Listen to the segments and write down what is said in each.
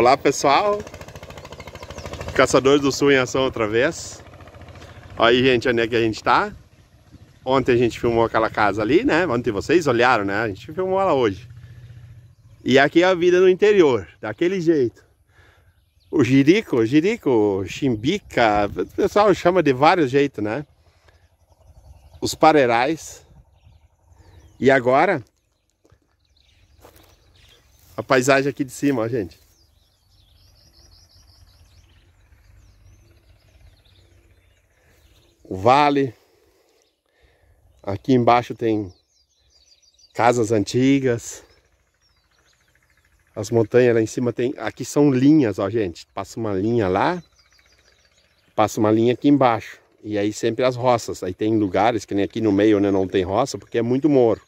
Olá pessoal, Caçadores do Sul em ação outra vez. Aí gente, onde é que a gente tá? Ontem a gente filmou aquela casa ali, né? Ontem vocês olharam, né? A gente filmou ela hoje. E aqui é a vida no interior, daquele jeito. O jirico, jirico, chimbica, o pessoal chama de vários jeitos, né? Os pareirais. E agora, a paisagem aqui de cima, ó, gente. o vale. Aqui embaixo tem casas antigas. As montanhas lá em cima tem... Aqui são linhas, ó, gente. Passa uma linha lá, passa uma linha aqui embaixo. E aí sempre as roças. Aí tem lugares que nem aqui no meio, né, não tem roça, porque é muito morro.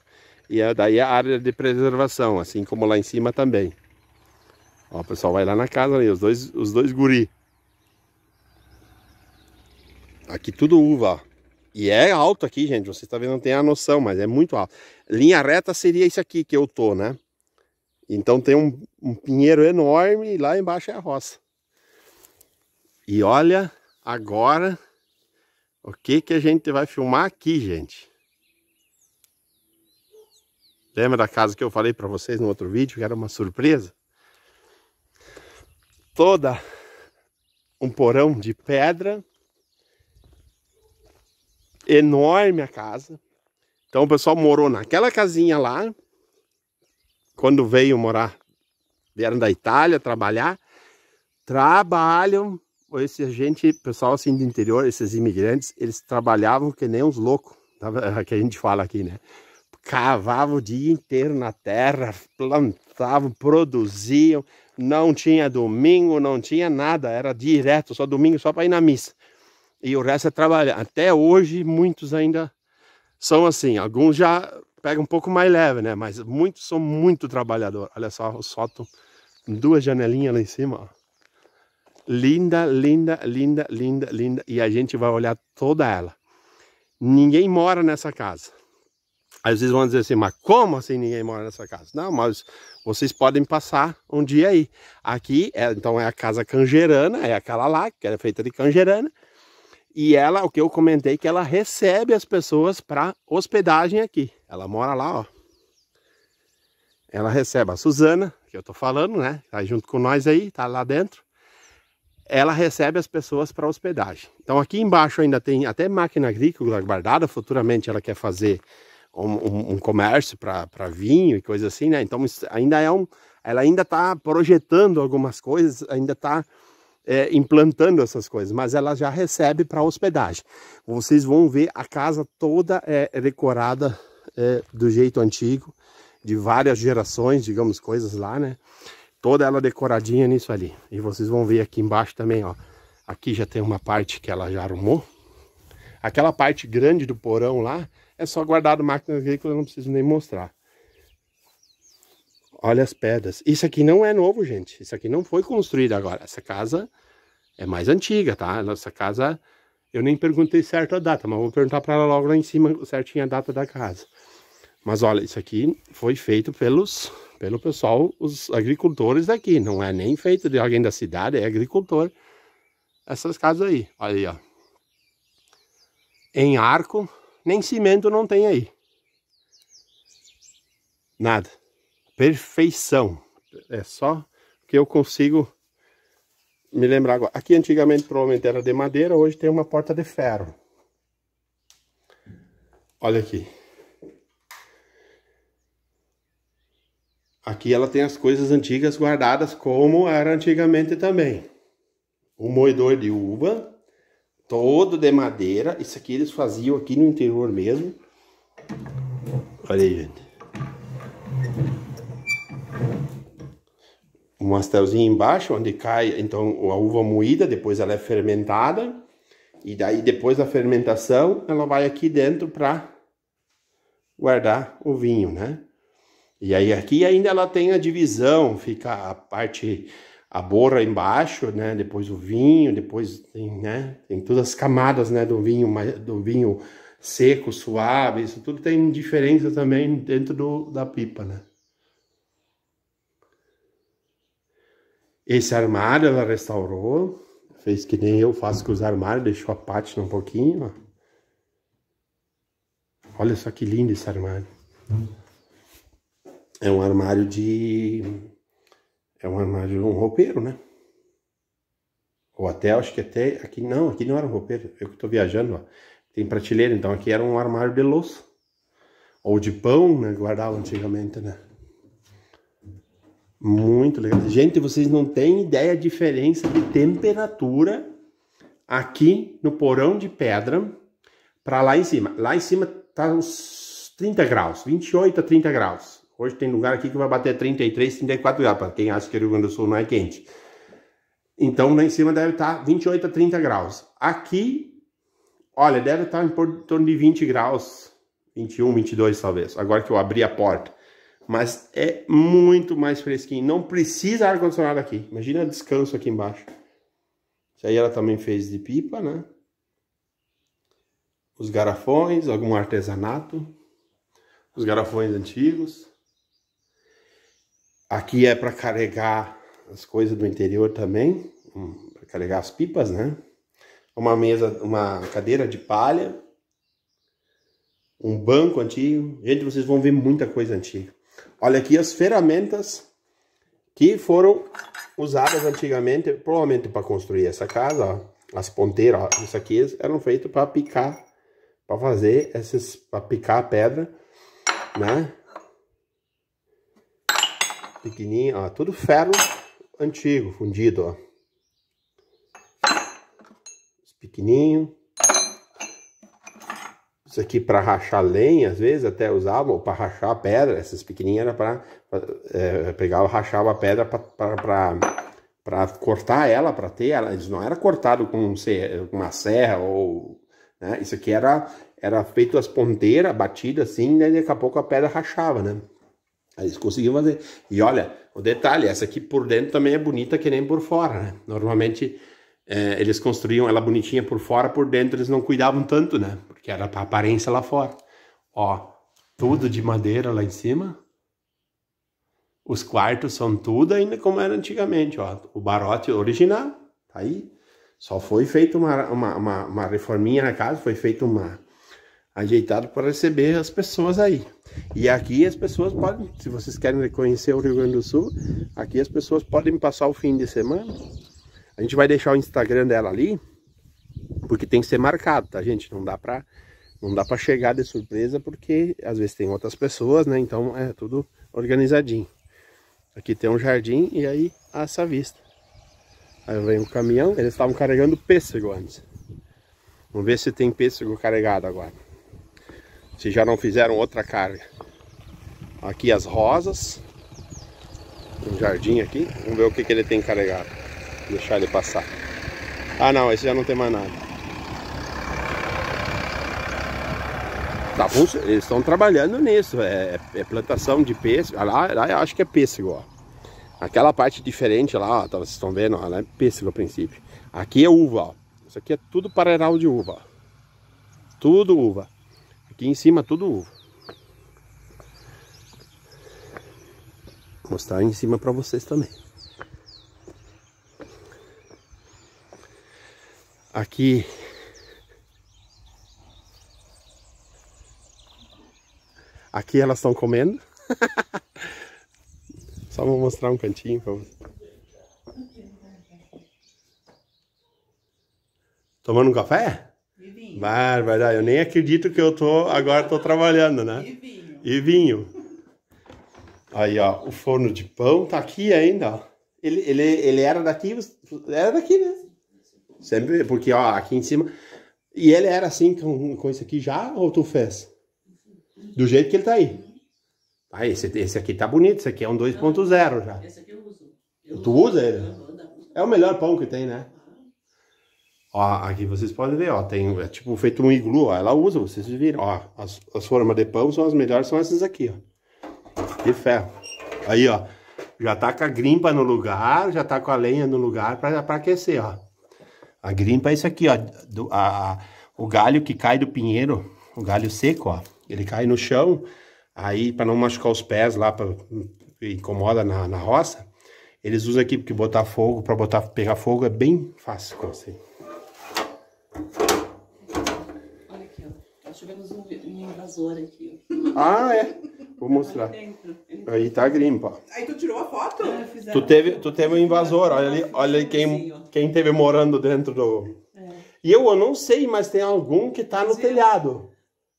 E é daí a é área de preservação, assim como lá em cima também. Ó, o pessoal vai lá na casa, ali, os dois, os dois guri. Aqui tudo uva, E é alto aqui, gente. Você tá vendo, não tem a noção, mas é muito alto. Linha reta seria isso aqui que eu tô, né? Então tem um, um pinheiro enorme e lá embaixo é a roça. E olha agora o que, que a gente vai filmar aqui, gente. Lembra da casa que eu falei para vocês no outro vídeo, que era uma surpresa? Toda um porão de pedra enorme a casa. Então o pessoal morou naquela casinha lá, quando veio morar, vieram da Itália trabalhar, trabalham, esse gente, pessoal assim do interior, esses imigrantes, eles trabalhavam que nem uns loucos, tá é que a gente fala aqui, né? Cavavam o dia inteiro na terra, plantavam, produziam, não tinha domingo, não tinha nada, era direto, só domingo só para ir na missa e o resto é trabalhar. Até hoje, muitos ainda são assim. Alguns já pegam um pouco mais leve, né? Mas muitos são muito trabalhador. Olha só o sótão, duas janelinhas lá em cima. Ó. Linda, linda, linda, linda, linda. E a gente vai olhar toda ela. Ninguém mora nessa casa. Às vezes vão dizer assim, mas como assim ninguém mora nessa casa? Não, mas vocês podem passar um dia aí. Aqui, é, então, é a casa canjerana, é aquela lá, que era é feita de canjerana e ela, o que eu comentei, que ela recebe as pessoas para hospedagem aqui. Ela mora lá, ó. Ela recebe a Suzana, que eu tô falando, né? Tá junto com nós aí, tá lá dentro. Ela recebe as pessoas para hospedagem. Então aqui embaixo ainda tem até máquina agrícola guardada. Futuramente ela quer fazer um, um, um comércio para vinho e coisa assim, né? Então ainda é um, ela ainda está projetando algumas coisas, ainda está é, implantando essas coisas, mas ela já recebe para hospedagem. Vocês vão ver a casa toda é, decorada é, do jeito antigo, de várias gerações, digamos, coisas lá, né? Toda ela decoradinha nisso ali. E vocês vão ver aqui embaixo também, ó. Aqui já tem uma parte que ela já arrumou. Aquela parte grande do porão lá é só guardado máquina agrícola, não preciso nem mostrar olha as pedras. Isso aqui não é novo, gente. Isso aqui não foi construído agora. Essa casa é mais antiga, tá? Essa casa, eu nem perguntei certo a data, mas vou perguntar para ela logo lá em cima certinha a data da casa. Mas olha, isso aqui foi feito pelos, pelo pessoal, os agricultores daqui. Não é nem feito de alguém da cidade, é agricultor. Essas casas aí, olha aí, ó. Em arco, nem cimento não tem aí. Nada perfeição. É só que eu consigo me lembrar agora. Aqui antigamente provavelmente era de madeira, hoje tem uma porta de ferro. Olha aqui. Aqui ela tem as coisas antigas guardadas como era antigamente também. O moedor de uva, todo de madeira. Isso aqui eles faziam aqui no interior mesmo. Olha aí, gente um astelzinho embaixo, onde cai então a uva moída, depois ela é fermentada, e daí depois da fermentação ela vai aqui dentro para guardar o vinho, né? E aí aqui ainda ela tem a divisão, fica a parte a borra embaixo, né? Depois o vinho, depois tem, né? Tem todas as camadas, né? Do vinho, do vinho seco, suave, isso tudo tem diferença também dentro do, da pipa, né? Esse armário ela restaurou. Fez que nem eu faço com os armários, deixou a pátina um pouquinho, ó. Olha só que lindo esse armário. É um armário de... É um armário, um roupeiro, né? Ou até, acho que até... Aqui não, aqui não era um roupeiro. Eu que tô viajando, ó. Tem prateleira, então aqui era um armário de louça. Ou de pão, né? Guardava antigamente, né? Muito legal. Gente, vocês não têm ideia da diferença de temperatura aqui no porão de pedra para lá em cima. Lá em cima tá uns 30 graus, 28 a 30 graus. Hoje tem lugar aqui que vai bater 33, 34 graus, para quem acha que o Rio Grande do Sul não é quente. Então lá em cima deve estar tá 28 a 30 graus. Aqui, olha, deve estar tá em torno de 20 graus, 21, 22 talvez, agora que eu abri a porta. Mas é muito mais fresquinho. Não precisa ar-condicionado aqui. Imagina descanso aqui embaixo. Isso aí ela também fez de pipa, né? Os garrafões, algum artesanato. Os garrafões antigos. Aqui é para carregar as coisas do interior também. Hum, para carregar as pipas, né? Uma mesa, uma cadeira de palha. Um banco antigo. Gente, vocês vão ver muita coisa antiga. Olha aqui as ferramentas que foram usadas antigamente, provavelmente para construir essa casa, ó. As ponteiras, ó, isso aqui eram feitas para picar, para fazer esses, para picar a pedra, né? Pequenininho, ó, tudo ferro antigo, fundido, ó. Pequenininho isso aqui para rachar lenha, às vezes até usavam para rachar pedra, essas pequenininhas era para é, pegava, rachava a pedra para cortar ela, para ter ela. Eles não era cortado com uma serra ou né? isso aqui era era feito as ponteiras batidas assim, né? e daqui a pouco a pedra rachava, né? Aí eles conseguiam fazer. E olha, o detalhe, essa aqui por dentro também é bonita que nem por fora, né? Normalmente é, eles construíam ela bonitinha por fora, por dentro eles não cuidavam tanto, né? Porque era para aparência lá fora. Ó, tudo de madeira lá em cima. Os quartos são tudo ainda como era antigamente, ó. O barote original, tá aí. Só foi feita uma, uma, uma, uma reforminha na casa, foi feita uma, ajeitado para receber as pessoas aí. E aqui as pessoas podem, se vocês querem conhecer o Rio Grande do Sul, aqui as pessoas podem passar o fim de semana a gente vai deixar o Instagram dela ali, porque tem que ser marcado, tá, gente? Não dá pra, não dá pra chegar de surpresa, porque às vezes tem outras pessoas, né? Então é tudo organizadinho. Aqui tem um jardim e aí essa vista. Aí vem o um caminhão, eles estavam carregando pêssego antes. Vamos ver se tem pêssego carregado agora. Se já não fizeram outra carga. Aqui as rosas. Um jardim aqui. Vamos ver o que, que ele tem carregado. Deixar ele passar. Ah não, esse já não tem mais nada. Tá, eles estão trabalhando nisso. É, é, é, plantação de pêssego. Lá, lá acho que é pêssego, ó. Aquela parte diferente lá, ó, tá, vocês estão vendo, ó, lá é pêssego a princípio. Aqui é uva, ó. Isso aqui é tudo parenal de uva, ó. Tudo uva. Aqui em cima tudo uva. Vou mostrar em cima para vocês também. aqui aqui elas estão comendo só vou mostrar um cantinho para você tomando um café Bárbara, eu nem acredito que eu tô agora tô trabalhando, né? E vinho. E vinho. Aí, ó, o forno de pão tá aqui ainda, ó. Ele, ele, ele era daqui, era daqui, né? Sempre porque ó, aqui em cima. E ele era assim com, com isso aqui já, ou tu fez? Do jeito que ele tá aí. Ah, esse, esse aqui tá bonito, esse aqui é um 2.0 já. Esse aqui eu uso. Eu tu uso, usa ele? É o melhor pão que tem, né? Ó, aqui vocês podem ver, ó, tem, é tipo feito um iglu, ó, ela usa, vocês viram, ó, as, as formas de pão são as melhores, são essas aqui, ó, de ferro. Aí, ó, já tá com a grimpa no lugar, já tá com a lenha no lugar pra, pra aquecer, ó. A grimpa é isso aqui, ó. Do, a, o galho que cai do pinheiro, o galho seco, ó. Ele cai no chão, aí para não machucar os pés lá, pra, incomoda na, na roça. Eles usam aqui porque botar fogo, para botar pegar fogo é bem fácil assim. Olha aqui, ó. Nós tivemos um, um invasor aqui. Ó. Ah, é? Vou mostrar. Aí, tá tá grimpa, ó. Aí tu tirou a então, é, tu teve, tu teve um invasor, olha ali, olha ali quem, quem teve morando dentro do. É. E eu, eu não sei, mas tem algum que tá no Sim. telhado.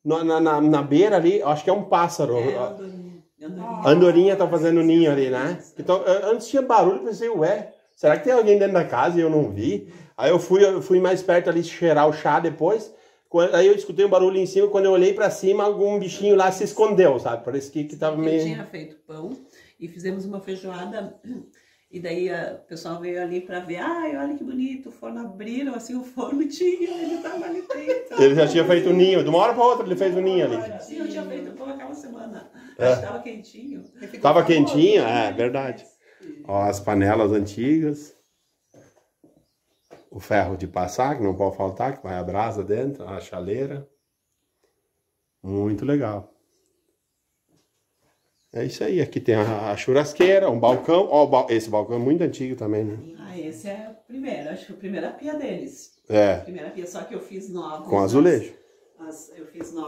Na, na, na, beira ali, acho que é um pássaro. É, andorinha. Andorinha. andorinha tá fazendo ah, ninho ali, né? Então, antes tinha barulho, pensei, ué, será que tem alguém dentro da casa e eu não vi? Aí eu fui, eu fui mais perto ali cheirar o chá depois. Aí eu escutei um barulho em cima, quando eu olhei para cima, algum bichinho lá se escondeu, sabe? Parece que, que tava meio. Eu tinha feito pão e fizemos uma feijoada. E daí o pessoal veio ali para ver, ai, olha que bonito, o forno abriram, assim, o forno tinha, ele tava ali dentro. Ele já tinha feito o um ninho, de uma hora para outra ele fez o um ninho ali. Sim, eu tinha feito por aquela semana, é. acho que quentinho. estava quentinho? É, verdade. Ó, as panelas antigas. O ferro de passar, que não pode faltar, que vai a brasa dentro, a chaleira. Muito legal. É isso aí. Aqui tem a, a churrasqueira, um balcão. Ó, ba esse balcão é muito antigo também, né? Ah, esse é o primeiro. Acho que a primeira pia deles. É. A primeira pia, só que eu fiz nova. Com azulejo. As, eu fiz no,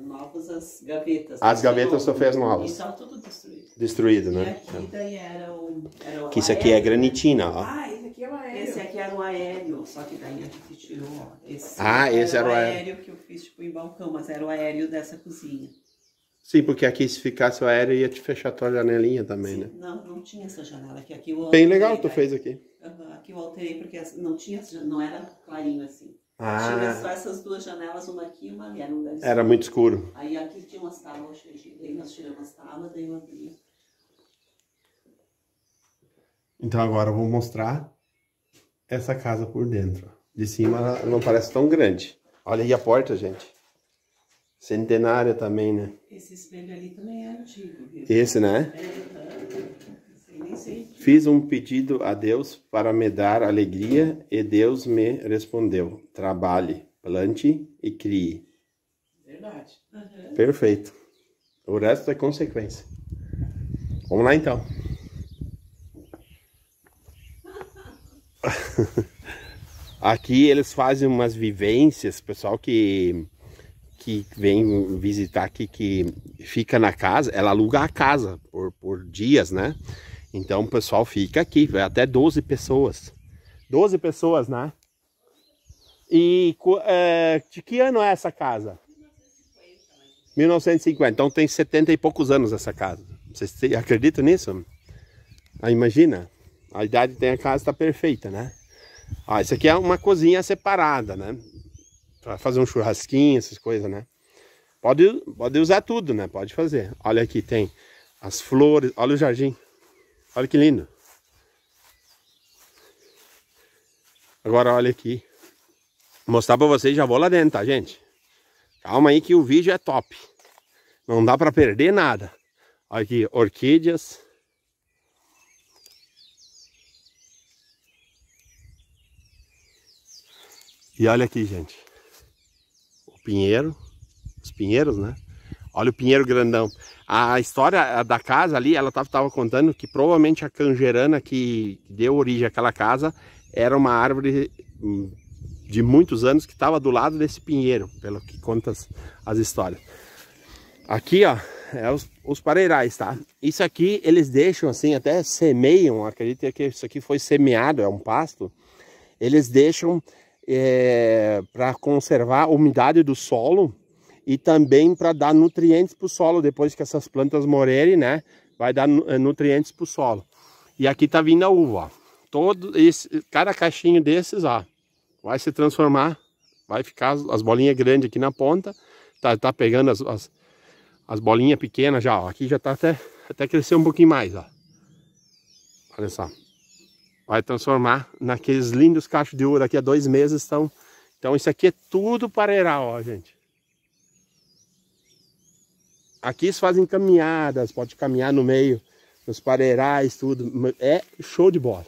novas as gavetas. As gavetas você fez novas. E então, tudo destruído. Destruído, né? E aqui é. daí era o, era o Que isso aqui é granitina, ó. Ah, esse aqui é o aéreo. Esse aqui era o aéreo, só que daí a gente tirou, ó. Esse ah, esse era, era o aéreo. que eu fiz, tipo, em balcão, mas era o aéreo dessa cozinha. Sim, porque aqui se ficasse o aéreo ia te fechar a tua janelinha também, Sim, né? Não, não tinha essa janela aqui. aqui Bem legal tu fez aqui. aqui eu alterei porque não tinha, não era clarinho assim. Ah. Tinha só essas duas janelas, uma aqui e uma ali. Era, um lugar era muito escuro. Aí aqui tinha umas tábuas, daí nós tiramos as tábuas, daí eu abri. Então agora eu vou mostrar essa casa por dentro. De cima ela não parece tão grande. Olha aí a porta, gente. Centenário também, né? Esse espelho ali também é antigo. Viu? Esse, né? É, é tá. sei, é Fiz um pedido a Deus para me dar alegria e Deus me respondeu. Trabalhe, plante e crie. Verdade. Uhum. Perfeito. O resto é consequência. Vamos lá então. Aqui eles fazem umas vivências, pessoal que que vem visitar aqui, que fica na casa, ela aluga a casa por, por dias, né? Então o pessoal fica aqui, vai até 12 pessoas. 12 pessoas, né? E é, de que ano é essa casa? 1950. Então tem 70 e poucos anos essa casa. você acredita nisso? Ah, imagina, a idade tem a casa está perfeita, né? Ah, isso aqui é uma cozinha separada, né? para fazer um churrasquinho, essas coisas, né? Pode, pode usar tudo, né? Pode fazer. Olha aqui, tem as flores, olha o jardim. Olha que lindo. Agora olha aqui. Vou mostrar para vocês, já vou lá dentro, tá, gente? Calma aí que o vídeo é top. Não dá para perder nada. Olha aqui, orquídeas. E olha aqui, gente pinheiro, os pinheiros, né? Olha o pinheiro grandão. A história da casa ali, ela estava contando que provavelmente a canjerana que deu origem àquela casa era uma árvore hum, de muitos anos que estava do lado desse pinheiro, pelo que conta as, as histórias. Aqui, ó, é os, os pareirais, tá? Isso aqui eles deixam assim, até semeiam, acredita que isso aqui foi semeado, é um pasto. Eles deixam é, para conservar a umidade do solo e também para dar nutrientes para o solo depois que essas plantas morrerem, né? Vai dar eh, nutrientes para o solo. E aqui tá vindo a uva, ó. Todo esse, cada caixinho desses, ó, vai se transformar, vai ficar as bolinhas grandes aqui na ponta. Tá, tá pegando as, as, as bolinhas pequenas já, ó. Aqui já tá até, até crescer um pouquinho mais, ó. Olha só vai transformar naqueles lindos cachos de ouro. Aqui há dois meses estão. Então isso aqui é tudo pareirá, ó, gente. Aqui eles fazem caminhadas, pode caminhar no meio, nos pareirais, tudo. É show de bola.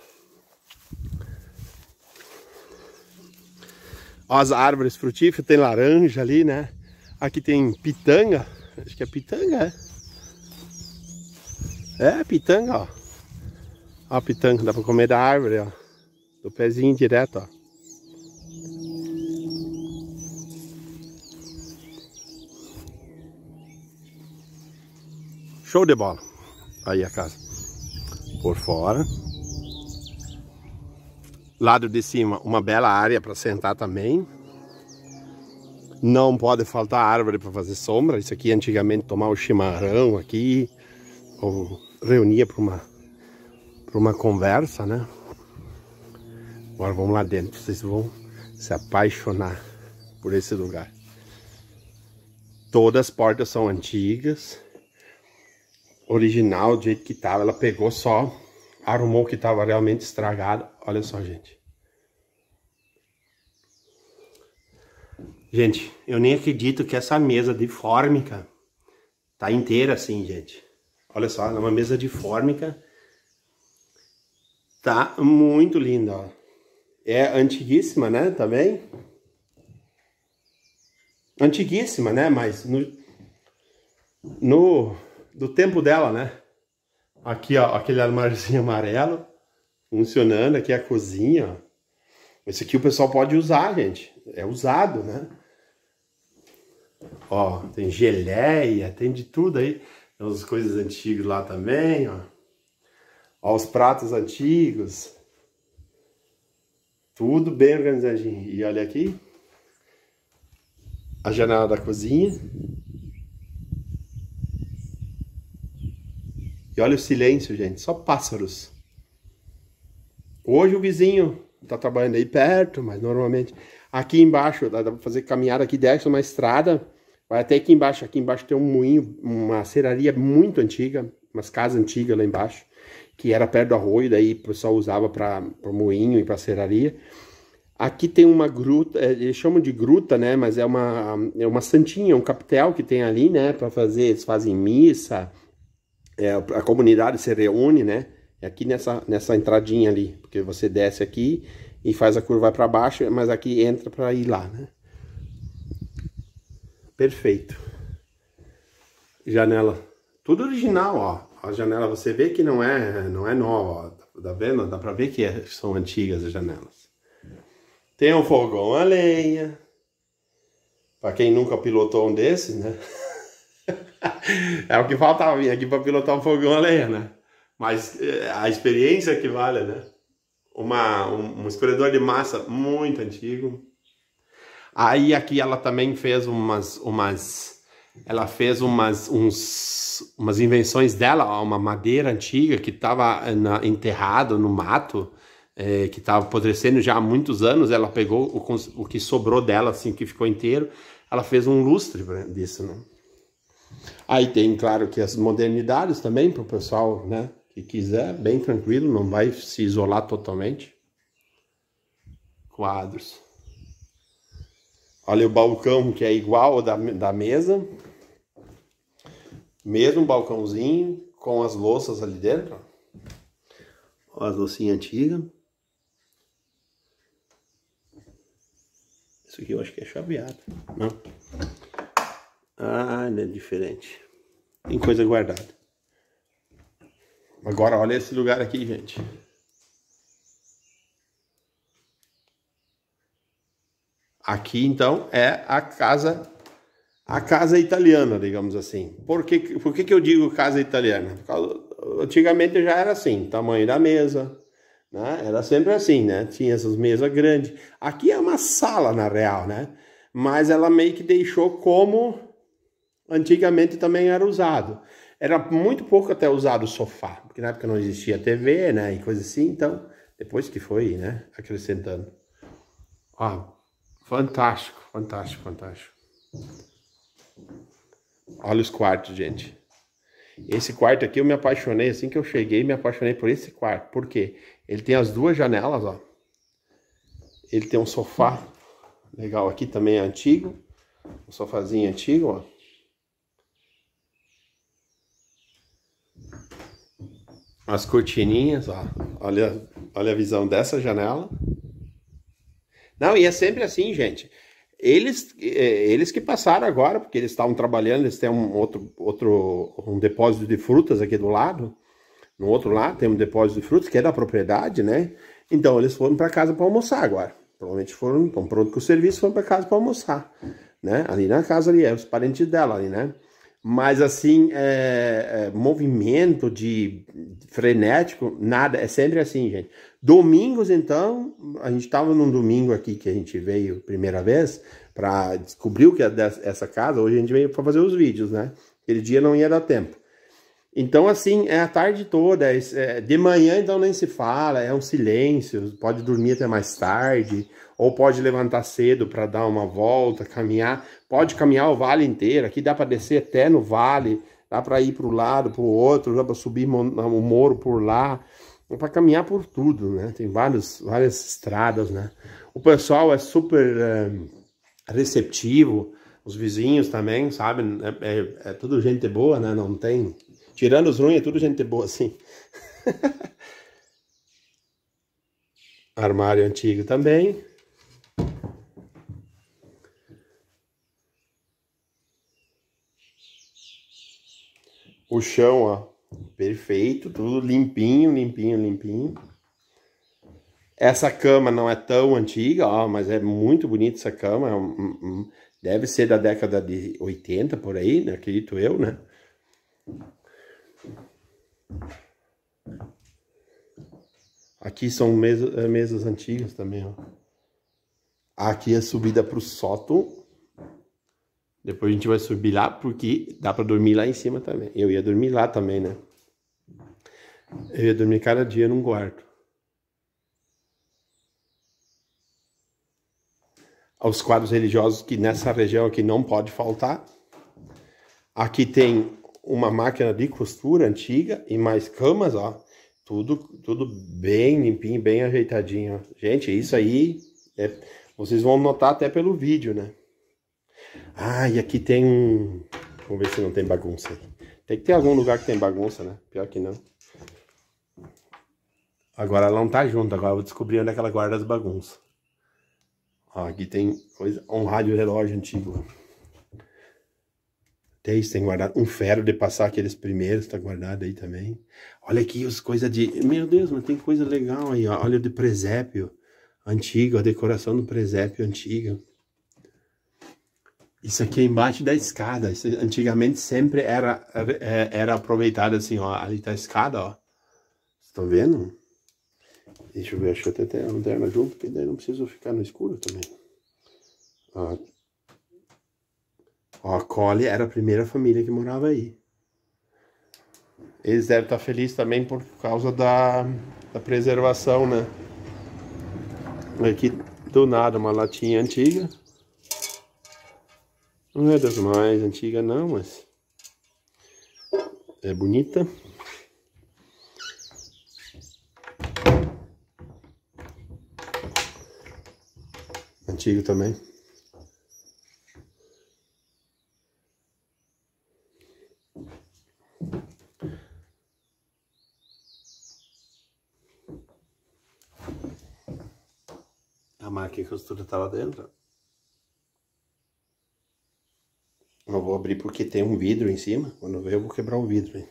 Ó, as árvores frutíferas, tem laranja ali, né? Aqui tem pitanga, acho que é pitanga, é? É, pitanga, ó a pitanca, dá pra comer da árvore, ó. Do pezinho direto, ó. Show de bola. Aí a casa. Por fora. Lado de cima, uma bela área para sentar também. Não pode faltar árvore para fazer sombra. Isso aqui antigamente tomava o chimarrão aqui. Ou reunia para uma para uma conversa, né? Agora vamos lá dentro, vocês vão se apaixonar por esse lugar. Todas as portas são antigas, original, do jeito que estava. Ela pegou só, arrumou o que estava realmente estragado. Olha só, gente. Gente, eu nem acredito que essa mesa de fórmica tá inteira assim, gente. Olha só, é uma mesa de fórmica Tá muito linda, ó. É antiguíssima, né? Também. Antiguíssima, né? Mas no, no do tempo dela, né? Aqui, ó, aquele armazém amarelo funcionando, aqui é a cozinha, ó. Esse aqui o pessoal pode usar, gente. É usado, né? Ó, tem geleia, tem de tudo aí. Tem umas coisas antigas lá também, ó aos pratos antigos. Tudo bem organizadinho. E olha aqui, a janela da cozinha. E olha o silêncio, gente, só pássaros. Hoje o vizinho tá trabalhando aí perto, mas normalmente aqui embaixo dá, para fazer caminhada aqui desce uma estrada, vai até aqui embaixo, aqui embaixo tem um moinho, uma serraria muito antiga, umas casas antigas lá embaixo que era perto do arroio, daí o pessoal usava para moinho e para serraria. Aqui tem uma gruta, é, eles chamam de gruta, né? Mas é uma, é uma santinha, um capitel que tem ali, né? Para fazer, eles fazem missa, é, a comunidade se reúne, né? É aqui nessa, nessa entradinha ali, porque você desce aqui e faz a curva para baixo, mas aqui entra para ir lá, né? Perfeito. Janela. Tudo original, ó a janela você vê que não é, não é nova, tá, tá vendo? Dá para ver que é, são antigas as janelas. Tem um fogão a lenha. Para quem nunca pilotou um desses, né? é o que faltava vir aqui para pilotar um fogão a lenha, né? Mas eh, a experiência que vale, né? Uma, um, um de massa muito antigo. Aí aqui ela também fez umas, umas ela fez umas, uns, umas invenções dela, uma madeira antiga que estava eh, enterrada no mato, é, que estava apodrecendo já há muitos anos. Ela pegou o, o que sobrou dela, assim, que ficou inteiro, ela fez um lustre disso, né? Aí tem, claro, que as modernidades também, para o pessoal, né? Que quiser, bem tranquilo, não vai se isolar totalmente. Quadros. Olha o balcão que é igual da, da mesa. Mesmo balcãozinho com as louças ali dentro. Ó, as loucinhas antigas. Isso aqui eu acho que é chaveado. Não. Ah, não é diferente. Tem coisa guardada. Agora olha esse lugar aqui, gente. Aqui então é a casa a casa italiana, digamos assim. Por que, por que, que eu digo casa italiana? Causa, antigamente já era assim, tamanho da mesa, né? Era sempre assim, né? Tinha essas mesas grandes. Aqui é uma sala, na real, né? Mas ela meio que deixou como antigamente também era usado. Era muito pouco até usado o sofá, porque na época não existia TV, né? E coisa assim, então, depois que foi, né? Acrescentando. Ó, fantástico, fantástico, fantástico. Olha os quartos, gente. Esse quarto aqui eu me apaixonei assim que eu cheguei, me apaixonei por esse quarto. Por quê? Ele tem as duas janelas, ó. Ele tem um sofá legal aqui também é antigo. Um sofazinho antigo, ó. As cortininhas, ó. Olha, olha a visão dessa janela. Não, e é sempre assim, gente eles, é, eles que passaram agora, porque eles estavam trabalhando, eles têm um outro, outro um depósito de frutas aqui do lado, no outro lado tem um depósito de frutas, que é da propriedade, né? Então eles foram para casa para almoçar agora. Provavelmente foram, estão pronto com o serviço, foram para casa para almoçar, né? Ali na casa ali, é os parentes dela ali, né? Mas assim, é, é, movimento de frenético, nada, é sempre assim, gente. Domingos, então, a gente estava num domingo aqui que a gente veio primeira vez para descobrir o que é essa casa. Hoje a gente veio para fazer os vídeos, né? Aquele dia não ia dar tempo. Então, assim, é a tarde toda. É, é, de manhã, então, nem se fala, é um silêncio. Pode dormir até mais tarde, ou pode levantar cedo para dar uma volta, caminhar. Pode caminhar o vale inteiro. Aqui dá para descer até no vale, dá para ir para o lado, para o outro, dá para subir o morro por lá. Dá para caminhar por tudo, né? Tem vários, várias estradas, né? O pessoal é super eh, receptivo os vizinhos também, sabe? É, é, é, tudo gente boa, né? Não tem Tirando os ruins, é tudo gente boa, assim. Armário antigo também. O chão, ó, perfeito, tudo limpinho, limpinho, limpinho. Essa cama não é tão antiga, ó, mas é muito bonita essa cama. É deve ser da década de 80, por aí, né? acredito eu, né? Aqui são mesas, eh, mesas antigas também, ó. Aqui é subida para o sótão. Depois a gente vai subir lá, porque dá para dormir lá em cima também. Eu ia dormir lá também, né? Eu ia dormir cada dia num quarto. Os quadros religiosos que nessa região aqui não pode faltar. Aqui tem uma máquina de costura antiga e mais camas, ó. Tudo, tudo bem limpinho, bem ajeitadinho. Ó. Gente, isso aí é, vocês vão notar até pelo vídeo, né? Ah, e aqui tem um... Vamos ver se não tem bagunça aqui. Tem que ter algum lugar que tem bagunça, né? Pior que não. Agora ela não tá junto, agora eu vou descobrir onde é que ela guarda as bagunças. Ó, aqui tem coisa, um rádio relógio antigo. Tem, isso tem guardado um ferro de passar aqueles primeiros, tá guardado aí também. Olha aqui as coisas de... Meu Deus, mas tem coisa legal aí, ó. Olha o de presépio antigo, a decoração do presépio antiga. Isso aqui é embaixo da escada. Isso antigamente sempre era, é, era aproveitado assim, ó. Ali tá a escada, ó. Estão vendo? Deixa eu ver, acho que eu até tenho a lanterna junto, porque daí não preciso ficar no escuro também. Ó, a Cole era a primeira família que morava aí. Eles devem estar tá felizes também por causa da, da preservação, né? Aqui, do nada, uma latinha antiga. Não é das mais antigas não, mas... É bonita. Antigo também. que a costura tá lá dentro. Não vou abrir porque tem um vidro em cima. Quando ver eu vou quebrar o vidro. Hein?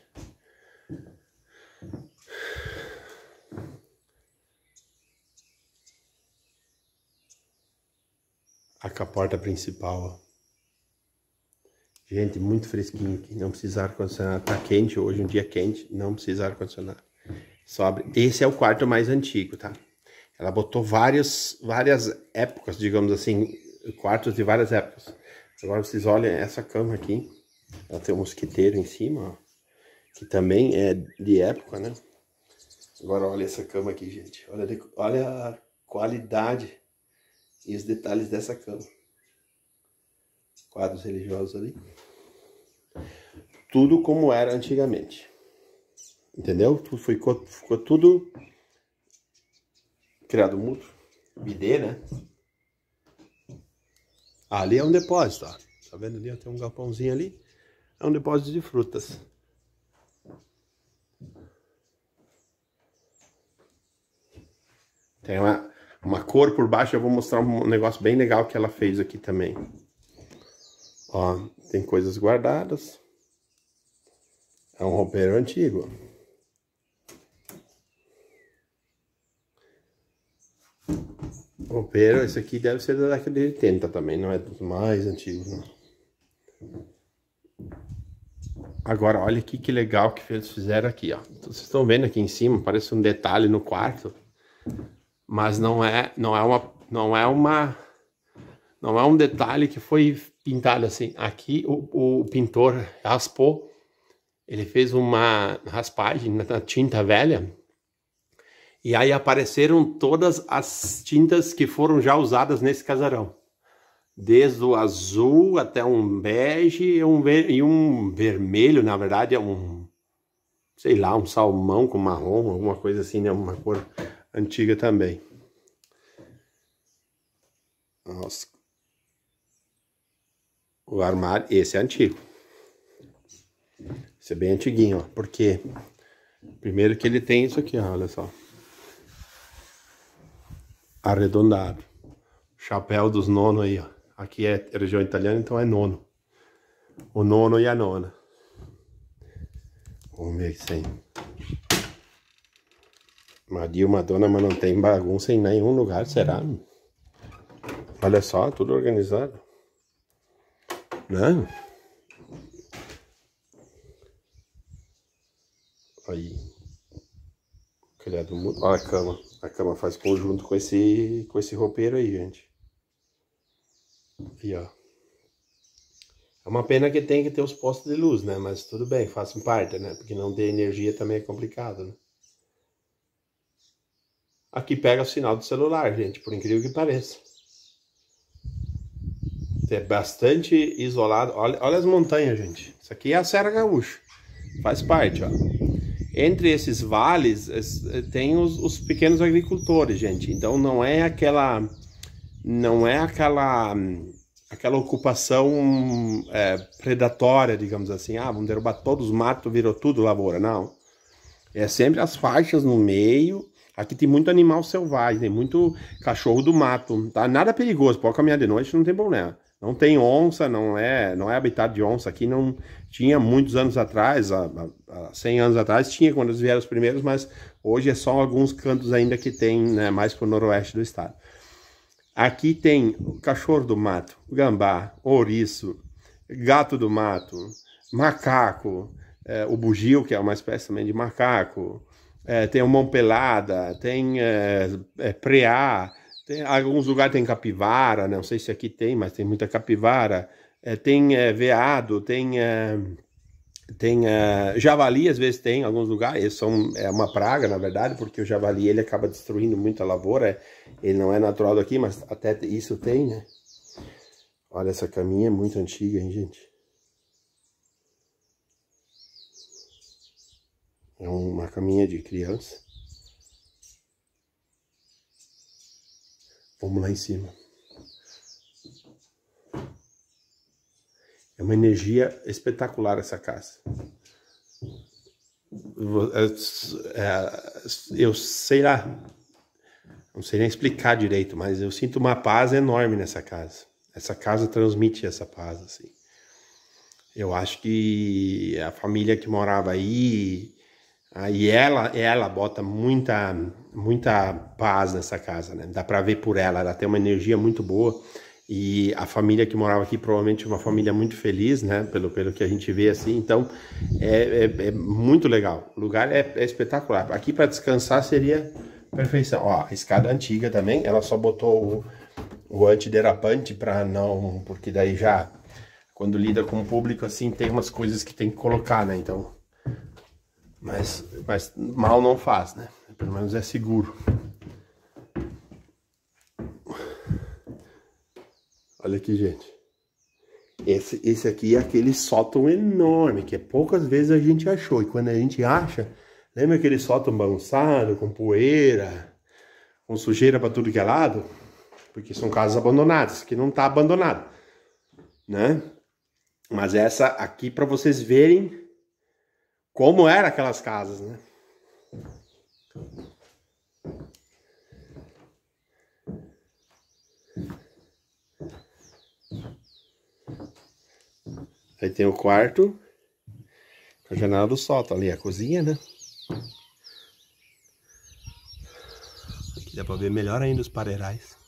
Tá a porta principal. Gente, muito fresquinho aqui. Não precisa ar-condicionado. Tá quente hoje, um dia quente. Não precisa ar-condicionado. Sobre... Esse é o quarto mais antigo, tá? Ela botou várias várias épocas, digamos assim, quartos de várias épocas. Agora vocês olhem essa cama aqui. Ela tem um mosquiteiro em cima, ó, que também é de época, né? Agora olha essa cama aqui, gente. Olha, olha a qualidade e os detalhes dessa cama. Quadros religiosos ali. Tudo como era antigamente. Entendeu? Ficou, ficou tudo criado mútuo, BD, né? Ali é um depósito, ó. Tá vendo ali? Tem um galpãozinho ali. É um depósito de frutas. Tem uma, uma cor por baixo. Eu vou mostrar um negócio bem legal que ela fez aqui também. Ó, tem coisas guardadas. É um roupeiro antigo. Romperam, esse aqui deve ser da década de 80 também, não é dos mais antigos. Não. Agora, olha aqui que legal que eles fizeram aqui, ó. vocês estão vendo aqui em cima, parece um detalhe no quarto, mas não é, não é uma, não é uma, não é um detalhe que foi pintado assim. Aqui o, o pintor raspou, ele fez uma raspagem na tinta velha e aí apareceram todas as tintas que foram já usadas nesse casarão. Desde o azul até um bege e um, ver e um vermelho, na verdade é um, sei lá, um salmão com marrom, alguma coisa assim, né? Uma cor antiga também. Nossa. O armário, esse é antigo. Esse é bem antiguinho, ó. Porque primeiro que ele tem isso aqui, ó, olha só arredondado. Chapéu dos nono aí, ó. Aqui é região italiana, então é nono. O nono e a nona. Vamos ver se tem. Maria uma dona, mas não tem bagunça em nenhum lugar, será? Olha só, tudo organizado. né? Aí. Criado muito. Olha a cama a cama faz conjunto com esse, com esse roupeiro aí, gente. E ó. É uma pena que tem que ter os postos de luz, né? Mas tudo bem, façam parte, né? Porque não ter energia também é complicado, né? Aqui pega o sinal do celular, gente, por incrível que pareça. É bastante isolado. Olha, olha as montanhas, gente. Isso aqui é a Serra Gaúcha. Faz parte, ó entre esses vales eh, tem os, os, pequenos agricultores, gente. Então não é aquela não é aquela aquela ocupação é, predatória, digamos assim. Ah, vamos derrubar todos os matos, virou tudo lavoura, não. É sempre as faixas no meio. Aqui tem muito animal selvagem, tem muito cachorro do mato, tá? Nada perigoso, pode caminhar de noite, não tem problema. Não tem onça, não é, não é habitat de onça aqui, não tinha muitos anos atrás, há, há 100 anos atrás tinha quando eles vieram os primeiros, mas hoje é só alguns cantos ainda que tem, né, mais o noroeste do estado. Aqui tem cachorro do mato, gambá, ouriço, gato do mato, macaco, é, o bugio, que é uma espécie também de macaco, é, tem o mão pelada, tem é, é preá, tem, alguns lugares tem capivara, né? não sei se aqui tem, mas tem muita capivara. É, tem é, veado, tem, é, tem é, javali, às vezes tem em alguns lugares. São, é uma praga, na verdade, porque o javali ele acaba destruindo muita lavoura. É, ele não é natural daqui, mas até isso tem, né? Olha, essa caminha é muito antiga, hein, gente? É uma caminha de criança. Vamos lá em cima. É uma energia espetacular essa casa. É, é, eu sei lá, não sei nem explicar direito, mas eu sinto uma paz enorme nessa casa. Essa casa transmite essa paz, assim. Eu acho que a família que morava aí Aí e ela, ela bota muita, muita paz nessa casa, né? Dá para ver por ela, ela tem uma energia muito boa. E a família que morava aqui provavelmente é uma família muito feliz, né? Pelo, pelo que a gente vê assim. Então é, é, é muito legal. O lugar é, é espetacular. Aqui para descansar seria perfeição. Ó, a escada antiga também. Ela só botou o, o antiderrapante para não. Porque daí já, quando lida com o público assim, tem umas coisas que tem que colocar, né? Então mas, mas mal não faz, né? Pelo menos é seguro. Olha aqui, gente. Esse, esse aqui é aquele sótão enorme que poucas vezes a gente achou. E quando a gente acha, lembra aquele sótão bagunçado, com poeira, com sujeira para tudo que é lado? Porque são casas abandonadas, que não está abandonado, né? Mas essa aqui para vocês verem como eram aquelas casas, né? Aí tem o quarto, a janela do sol, tá ali a cozinha, né? Aqui dá pra ver melhor ainda os pareirais.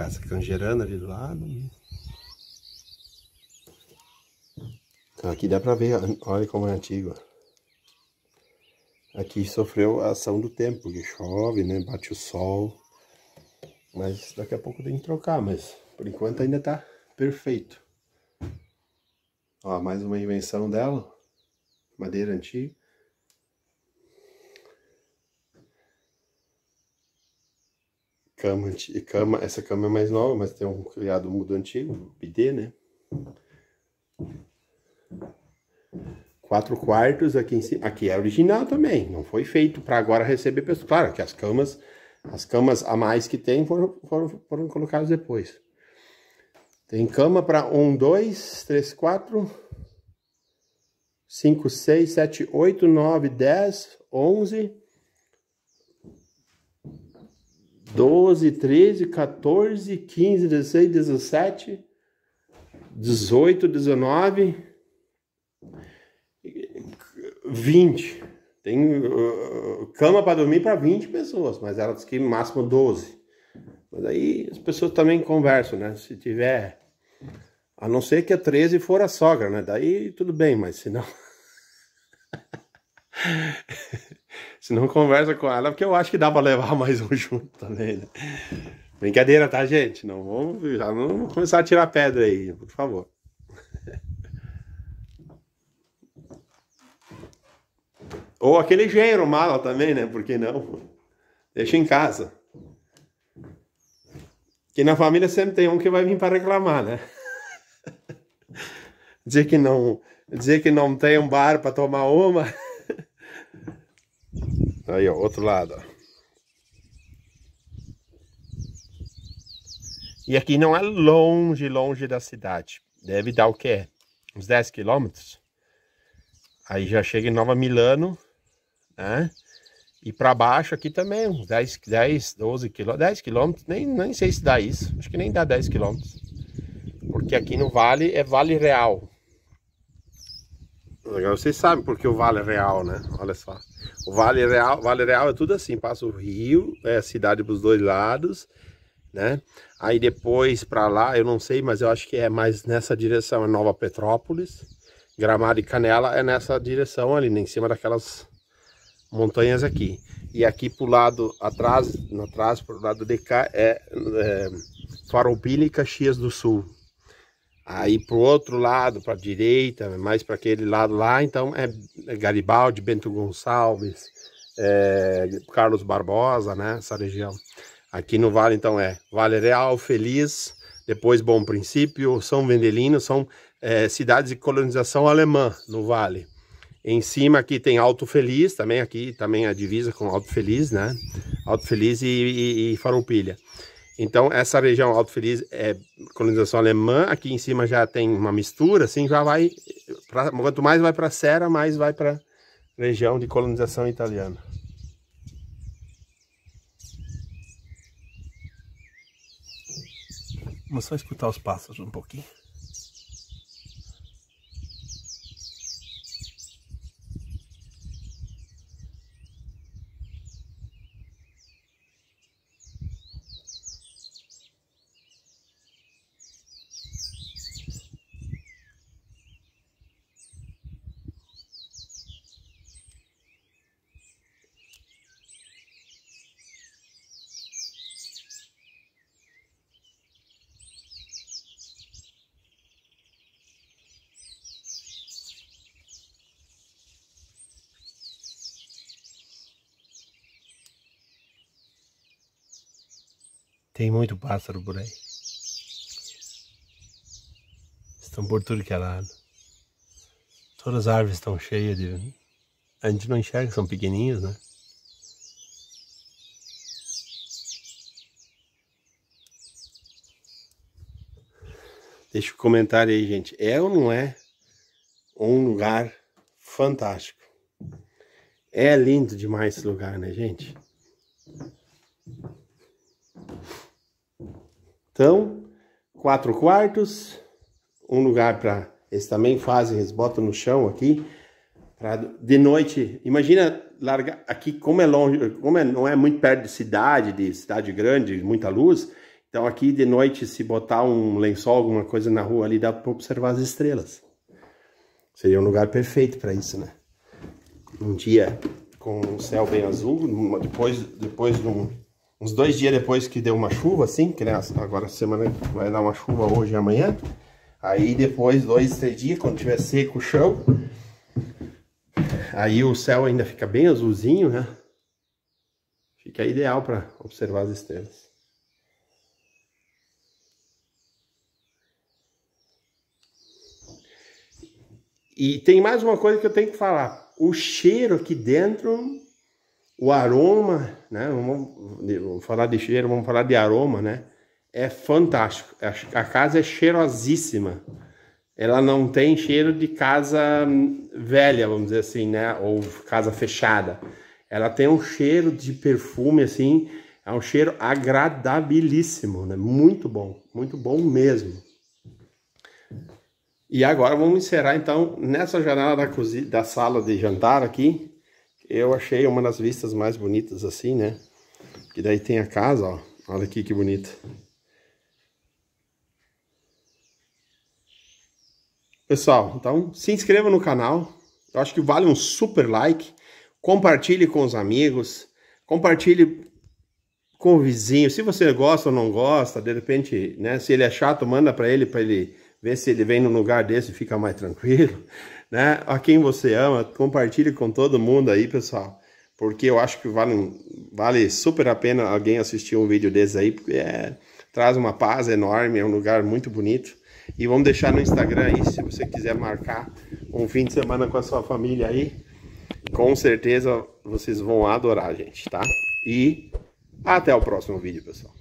Casa Cangerana ali do lado. Então, aqui dá pra ver, olha como é antigo. Aqui sofreu a ação do tempo, que chove, né? Bate o sol. Mas daqui a pouco tem que trocar, mas por enquanto ainda tá perfeito. Ó, mais uma invenção dela. Madeira antiga. Cama, cama, essa cama é mais nova, mas tem um criado mudo antigo, BD né? Quatro quartos aqui em cima. Aqui é original também, não foi feito para agora receber pessoas. Claro que as camas, as camas a mais que tem foram, foram, foram colocadas depois. Tem cama para um, dois, três, quatro, cinco, seis, sete, oito, nove, dez, onze, 12, 13, 14, 15, 16, 17, 18, 19, 20. Tem uh, uh cama para dormir para 20 pessoas, mas ela diz que máximo 12. Mas aí as pessoas também conversam, né? Se tiver. A não ser que a 13 for a sogra, né? Daí tudo bem, mas se não. Se não conversa com ela, é porque eu acho que dá pra levar mais um junto também, né? Brincadeira, tá, gente? Não vamos, já não vamos começar a tirar pedra aí, por favor. Ou aquele gênero mala também, né? Por que não? Deixa em casa. Que na família sempre tem um que vai vir para reclamar, né? dizer que não, dizer que não tem um bar para tomar uma. Aí, ó, outro lado, ó. E aqui não é longe, longe da cidade. Deve dar o quê? Uns 10 quilômetros. Aí já chega em Nova Milano, né? E para baixo aqui também, uns 10, 10 12 quilômetros. 10 quilômetros, nem, nem sei se dá isso. Acho que nem dá 10 quilômetros. Porque aqui no vale é vale real. Agora vocês sabem porque o Vale Real, né? Olha só. O Vale Real, Vale Real é tudo assim, passa o rio, é a cidade para os dois lados, né? Aí depois para lá, eu não sei, mas eu acho que é mais nessa direção, é Nova Petrópolis. Gramado e Canela é nessa direção ali, né? em cima daquelas montanhas aqui. E aqui pro lado atrás, no atrás pro lado de cá é, é Farroupilha e Caxias do Sul, aí para o outro lado, para a direita, mais para aquele lado lá, então é Garibaldi, Bento Gonçalves, é Carlos Barbosa, né, essa região. Aqui no Vale, então, é Vale Real, Feliz, depois Bom Princípio, São Vendelino, são é, cidades de colonização alemã no Vale. Em cima aqui tem Alto Feliz, também aqui também a divisa com Alto Feliz, né? Alto Feliz e, e, e Farroupilha. Então, essa região Alto Feliz é colonização alemã. Aqui em cima já tem uma mistura, assim, já vai... Pra, quanto mais vai para Serra, mais vai para região de colonização italiana. Vamos só escutar os pássaros um pouquinho. Tem muito pássaro por aí. Estão por tudo que é lado. Todas as árvores estão cheias de. A gente não enxerga, são pequeninhas né? Deixa o um comentário aí, gente. É ou não é um lugar fantástico? É lindo demais esse lugar, né, gente? Então, quatro quartos, um lugar para. Eles também fazem, eles botam no chão aqui. de noite, imagina largar aqui, como é longe, como é, não é muito perto de cidade, de cidade grande, muita luz. Então, aqui de noite, se botar um lençol, alguma coisa na rua ali, dá para observar as estrelas. Seria um lugar perfeito para isso, né? Um dia com um céu bem azul, depois, depois de um uns dois dias depois que deu uma chuva, assim, que né, agora semana vai dar uma chuva hoje e amanhã. Aí depois, dois, três dias, quando tiver seco o chão, aí o céu ainda fica bem azulzinho, né? Fica ideal para observar as estrelas. E tem mais uma coisa que eu tenho que falar. O cheiro aqui dentro o aroma, né? Vamos, falar de cheiro, vamos falar de aroma, né? É fantástico. A, a casa é cheirosíssima. Ela não tem cheiro de casa velha, vamos dizer assim, né? Ou casa fechada. Ela tem um cheiro de perfume, assim. É um cheiro agradabilíssimo, né? Muito bom, muito bom mesmo. E agora vamos encerrar então nessa janela da cozinha, da sala de jantar aqui eu achei uma das vistas mais bonitas assim, né? Que daí tem a casa, ó. Olha aqui que bonito. Pessoal, então se inscreva no canal. Eu acho que vale um super like. Compartilhe com os amigos. Compartilhe com o vizinho. Se você gosta ou não gosta, de repente, né? Se ele é chato, manda para ele, para ele ver se ele vem num lugar desse e fica mais tranquilo né? A quem você ama, compartilhe com todo mundo aí, pessoal. Porque eu acho que vale, vale super a pena alguém assistir um vídeo desse aí, porque é, traz uma paz enorme, é um lugar muito bonito. E vamos deixar no Instagram aí, se você quiser marcar um fim de semana com a sua família aí, com certeza vocês vão adorar, gente, tá? E até o próximo vídeo, pessoal.